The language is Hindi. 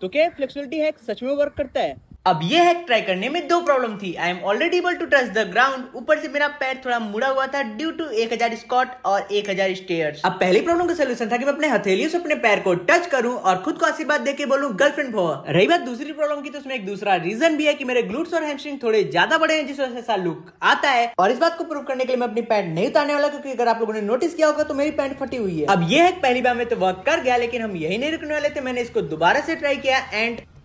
तो क्या फ्लेक्सिबिलिटी हैक सच में वर्क करता है अब ये हैक ट्राई करने में दो प्रॉब्लम थी I am already able to touch the ground ऊपर से मेरा पैर थोड़ा मुड़ा हुआ था ड्यू टू एक हजार स्कॉट और हजार स्टेयर अब पहली प्रॉब्लम का सोल्यूशन था कि मैं अपने हथेलियों से अपने पैर को टच करूं और खुद को आशीर्वाद देके बोलूं गर्लफ्रेंड हो रही बात दूसरी प्रॉब्लम की तो उसमें एक दूसरा रीजन भी है कि मेरे ग्लूट्स और हेमस्ट्रिंग थोड़े ज्यादा बड़े हैं जिस वजह से ऐसा लुक आता है और इस बात को प्रूव करने के लिए मैं अपनी पैंट नहीं उतारने वाला क्योंकि अगर आप लोगों ने नोटिस किया होगा तो मेरी पैंट फटी हुई है अब ये है पहली बार में तो वर्क कर गया लेकिन हम यही नहीं रुकने वाले थे मैंने इसको दोबारा से ट्राई किया एंड